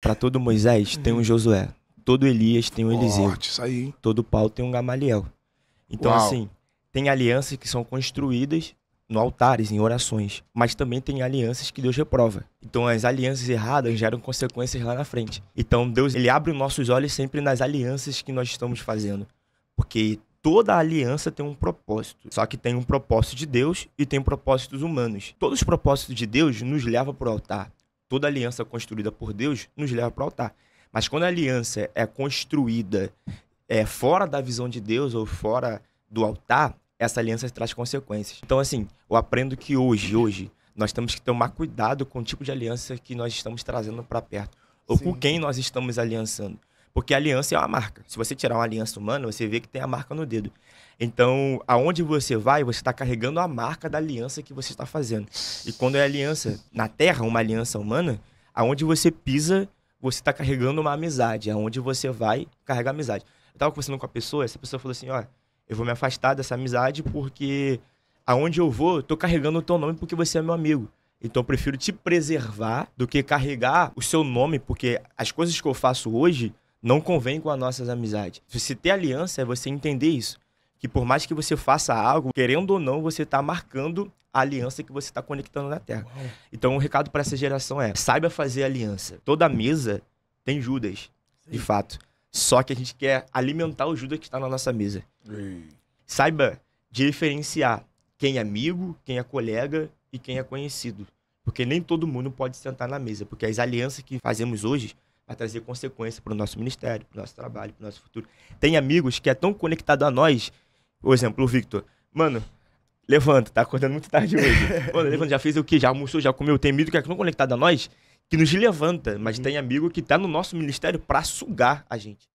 Para todo Moisés tem um uhum. Josué, todo Elias tem um Eliseu, Forte, isso aí. todo Paulo tem um Gamaliel. Então Uau. assim, tem alianças que são construídas no altares, em orações, mas também tem alianças que Deus reprova. Então as alianças erradas geram consequências lá na frente. Então Deus, ele abre os nossos olhos sempre nas alianças que nós estamos fazendo, porque toda aliança tem um propósito. Só que tem um propósito de Deus e tem propósitos humanos. Todos os propósitos de Deus nos levam para o altar toda aliança construída por Deus nos leva para o altar. Mas quando a aliança é construída é, fora da visão de Deus ou fora do altar, essa aliança traz consequências. Então, assim, eu aprendo que hoje, hoje, nós temos que tomar cuidado com o tipo de aliança que nós estamos trazendo para perto, ou Sim. com quem nós estamos aliançando. Porque aliança é uma marca. Se você tirar uma aliança humana, você vê que tem a marca no dedo. Então, aonde você vai, você está carregando a marca da aliança que você está fazendo. E quando é aliança na Terra, uma aliança humana, aonde você pisa, você está carregando uma amizade. Aonde você vai, carrega amizade. Eu tava conversando com a pessoa, essa pessoa falou assim: ó, eu vou me afastar dessa amizade porque aonde eu vou, tô carregando o teu nome porque você é meu amigo. Então eu prefiro te preservar do que carregar o seu nome, porque as coisas que eu faço hoje não convém com as nossas amizades. Se ter aliança é você entender isso. Que por mais que você faça algo, querendo ou não, você está marcando a aliança que você está conectando na Terra. Uau. Então, o um recado para essa geração é: saiba fazer aliança. Toda mesa tem Judas, Sim. de fato. Só que a gente quer alimentar o Judas que está na nossa mesa. Saiba diferenciar quem é amigo, quem é colega e quem é conhecido. Porque nem todo mundo pode sentar na mesa. Porque as alianças que fazemos hoje para trazer consequência para o nosso ministério, para o nosso trabalho, para o nosso futuro. Tem amigos que é tão conectado a nós, por exemplo, o Victor. Mano, levanta, tá acordando muito tarde hoje. Mano, levanta, já fez o que? Já almoçou, já comeu, tem amigo que é tão conectado a nós que nos levanta, mas uhum. tem amigo que tá no nosso ministério para sugar a gente.